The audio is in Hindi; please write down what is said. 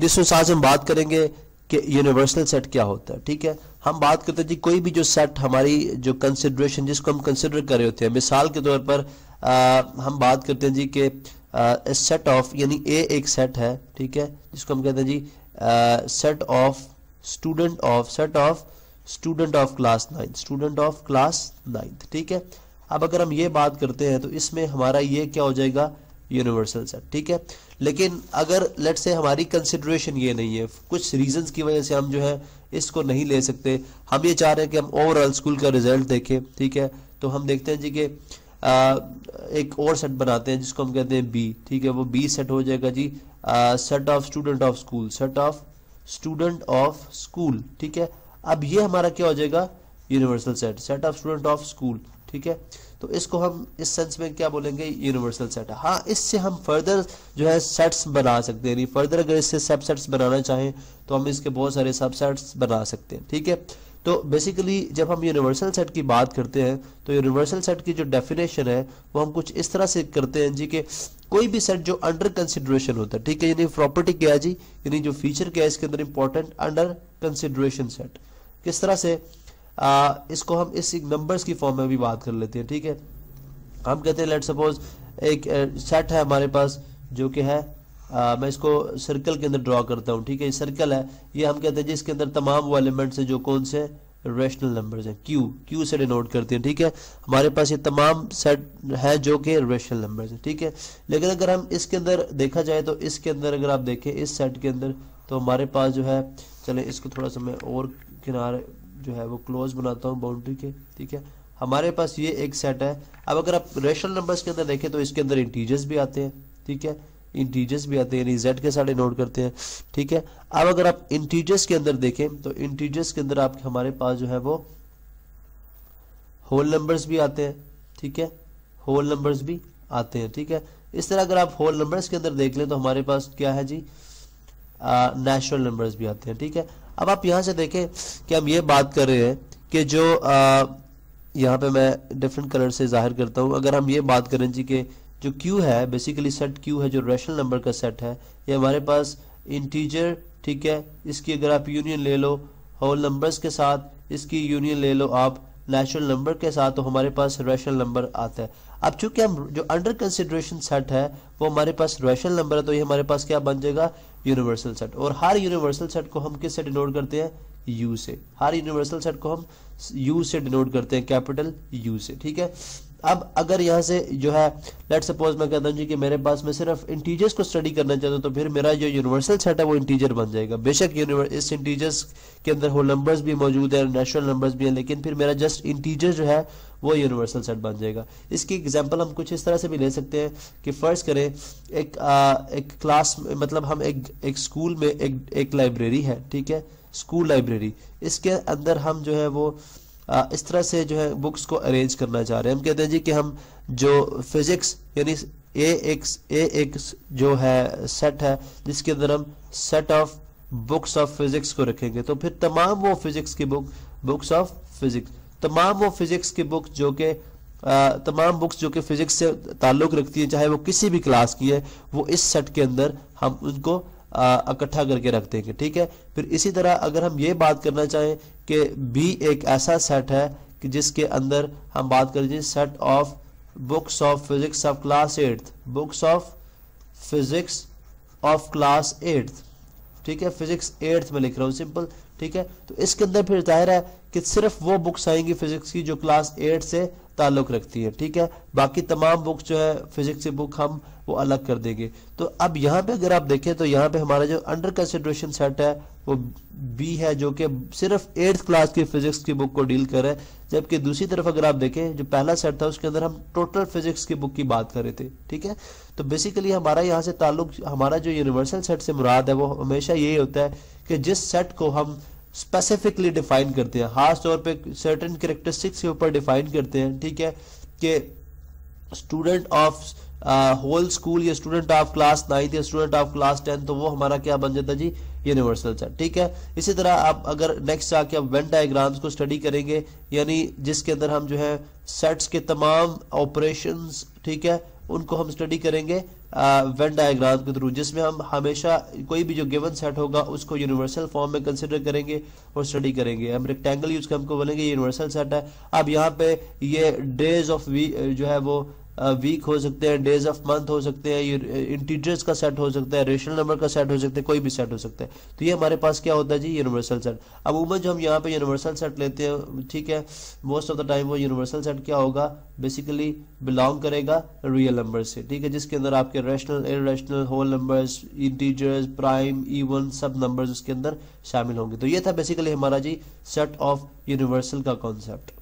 जिसमें आज हम बात करेंगे कि यूनिवर्सल सेट क्या होता है ठीक है हम बात करते हैं जी कोई भी जो सेट हमारी जो कंसिड्रेशन जिसको हम कंसिडर कर रहे होते हैं मिसाल के तौर पर आ, हम बात करते हैं जी कि सेट ऑफ यानी ए एक सेट है ठीक है जिसको हम कहते हैं जी set of student of set of student of class ninth student of class ninth ठीक है अब अगर हम ये बात करते हैं तो इसमें हमारा ये क्या हो जाएगा यूनिवर्सल सेट ठीक है लेकिन अगर लेट से हमारी कंसिड्रेशन ये नहीं है कुछ रीजंस की वजह से हम जो है इसको नहीं ले सकते हम ये चाह रहे हैं कि हम ओवरऑल स्कूल का रिजल्ट देखें ठीक है तो हम देखते हैं जी कि एक और सेट बनाते हैं जिसको हम कहते हैं बी ठीक है वो बी सेट हो जाएगा जी set of student of school set of student of school ठीक है अब ये हमारा क्या हो जाएगा universal set set of student of school ठीक है तो इसको हम इस सेंस में क्या बोलेंगे यूनिवर्सल सेट हाँ इससे हम फर्दर जो है सेट्स बना सकते हैं यानी फर्दर अगर इससे सबसेट्स बनाना चाहें तो हम इसके बहुत सारे सबसेट्स बना सकते हैं ठीक है तो बेसिकली जब हम यूनिवर्सल सेट की बात करते हैं तो यूनिवर्सल सेट की जो डेफिनेशन है वो हम कुछ इस तरह से करते हैं जी के कोई भी सेट जो अंडर कंसिडरेशन होता है ठीक है यानी प्रॉपर्टी क्या है जी यानी जो फीचर क्या है इसके अंदर इंपॉर्टेंट अंडर कंसिडरेशन सेट किस तरह से आ, इसको हम इस नंबर्स की फॉर्म में भी बात कर लेते हैं ठीक है हम कहते हैं लेट सपोज एक सेट है हमारे पास जो कि है आ, मैं इसको सर्कल के अंदर ड्रॉ करता हूँ ठीक है ये सर्कल है ये हम कहते हैं जिसके अंदर तमाम वो एलिमेंट्स हैं जो कौन से रेशनल नंबर्स हैं क्यू क्यू से डिनोट करते हैं ठीक है हमारे पास ये तमाम सेट है जो कि रेशनल नंबर्स हैं ठीक है लेकिन अगर हम इसके अंदर देखा जाए तो इसके अंदर अगर आप देखें इस सेट के अंदर तो हमारे पास जो है चले इसको थोड़ा सा मैं और किनारे जो है वो क्लोज बनाता हूँ बाउंड्री के ठीक है हमारे पास ये एक सेट है अब अगर आप रेशनल नंबर्स के अंदर देखें तो इसके अंदर इंटीजर्स भी आते हैं ठीक है इंटीजर्स भी आते हैं यानी जेड के साथ नोट करते हैं ठीक है अब अगर आप इंटीजर्स के अंदर देखें तो इंटीजर्स के अंदर आपके हमारे पास जो है वो होल नंबर्स भी आते हैं ठीक है होल नंबर्स भी आते हैं ठीक है इस तरह अगर आप होल नंबर्स के अंदर देख लें तो हमारे पास क्या है जी नेचुरल नंबर्स भी आते हैं ठीक है अब आप यहाँ से देखें कि हम ये बात कर रहे हैं कि जो यहाँ पे मैं डिफरेंट कलर से जाहिर करता हूँ अगर हम ये बात करें जी के जो क्यू है बेसिकली सेट क्यू है जो रेशनल नंबर का सेट है ये हमारे पास इंटीजर ठीक है इसकी अगर आप यूनियन ले लो होल नंबर्स के साथ इसकी यूनियन ले लो आप नेचुरल नंबर के साथ तो हमारे पास रेशनल नंबर आता है अब चूंकि हम जो अंडर कंसिडरेशन सेट है वो हमारे पास रेशनल नंबर है तो ये हमारे पास क्या बन जाएगा यूनिवर्सल सेट और हर यूनिवर्सल सेट को हम किस से डिनोट करते हैं यू से हर यूनिवर्सल सेट को हम यू से डिनोट करते हैं कैपिटल यू से ठीक है अब अगर यहाँ से जो है लेट सपोज मैं कहता हूँ जी कि मेरे पास मैं सिर्फ इंटीजर्स को स्टडी करना चाहता हूँ तो फिर मेरा जो यूनिवर्सल सेट है वो इंटीजर बन जाएगा बेशक इस इंटीजर्स के अंदर होल नंबर्स भी मौजूद है नेचुरल नंबर्स भी हैं लेकिन फिर मेरा जस्ट इंटीजर जो है वो यूनिवर्सल सेट बन जाएगा इसकी एग्जाम्पल हम कुछ इस तरह से भी ले सकते हैं कि फ़र्ज़ करें एक आ, एक क्लास मतलब हम एक एक स्कूल में एक एक लाइब्रेरी है ठीक है स्कूल लाइब्रेरी इसके अंदर हम जो है वो इस तरह से जो है बुक्स को अरेंज करना चाह रहे हैं हम कहते हैं जी कि हम जो फिजिक्स यानी ए एक्स ए एक्स जो है सेट है जिसके अंदर हम set of books of physics को रखेंगे तो फिर तमाम वो फिजिक्स की बुक बुक्स ऑफ फिजिक्स तमाम वो फिजिक्स की बुक जो कि तमाम बुक्स जो कि फिजिक्स से ताल्लुक रखती है चाहे वो किसी भी क्लास की है वो इस सेट के अंदर हम उनको इकट्ठा करके रख देंगे ठीक है फिर इसी तरह अगर हम ये बात करना चाहें कि बी एक ऐसा सेट है कि जिसके अंदर हम बात करें set of books of physics of class eighth books of physics of class eighth ठीक है फिजिक्स एट्थ में लिख रहा हूँ सिंपल ठीक है तो इसके अंदर फिर जाहिर है कि सिर्फ वो बुक्स आएंगी फिजिक्स की जो क्लास एट से ताल्लुक रखती है ठीक है बाकी तमाम बुक जो है फिजिक्स की बुक हम वो अलग कर देंगे तो अब यहाँ पे अगर आप देखें तो यहाँ पे हमारा जो अंडर कंसिडरेशन सेट है वो बी है जो कि सिर्फ एट्थ क्लास की फिजिक्स की बुक को डील कर रहा है जबकि दूसरी तरफ अगर आप देखें जो पहला सेट था उसके अंदर हम टोटल फिजिक्स की बुक की बात कर रहे थे ठीक है तो बेसिकली हमारा यहाँ से ताल्लुक हमारा जो यूनिवर्सल सेट से मुराद है वो हमेशा यही होता है कि जिस सेट को हम स्पेसिफिकली डिफाइन करते हैं खास तौर पे सर्टेन करेक्टरिस्टिक्स के ऊपर डिफाइन करते हैं ठीक है कि स्टूडेंट ऑफ होल स्कूल या स्टूडेंट ऑफ क्लास नाइन्थ या स्टूडेंट ऑफ क्लास टेंथ तो वो हमारा क्या बन जाता है जी यूनिवर्सल सेट ठीक है इसी तरह आप अगर नेक्स्ट आके आप वेन डायग्राम्स को स्टडी करेंगे यानी जिसके अंदर हम जो है सेट्स के तमाम ऑपरेशंस ठीक है उनको हम स्टडी करेंगे वेन डायग्राम के थ्रू जिसमें हम हमेशा कोई भी जो गिवन सेट होगा उसको यूनिवर्सल फॉर्म में कंसिडर करेंगे और स्टडी करेंगे हम रेक्टेंगल यूज हमको बोलेंगे यूनिवर्सल सेट है अब यहाँ पे ये डेज ऑफ वी जो है वो वीक हो सकते हैं डेज ऑफ मंथ हो सकते हैं इंटीजर्स का सेट हो सकता है रेशनल नंबर का सेट हो सकता है कोई भी सेट हो सकता है तो ये हमारे पास क्या होता है जी यूनिवर्सल सेट अब उमर जो हम यहाँ पे यूनिवर्सल सेट लेते हैं ठीक है मोस्ट ऑफ द टाइम वो यूनिवर्सल सेट क्या होगा बेसिकली बिलोंग करेगा रियल नंबर से ठीक है जिसके अंदर आपके rational irrational whole numbers integers prime even सब नंबर उसके अंदर शामिल होंगे तो ये था बेसिकली हमारा जी सेट ऑफ यूनिवर्सल का कॉन्सेप्ट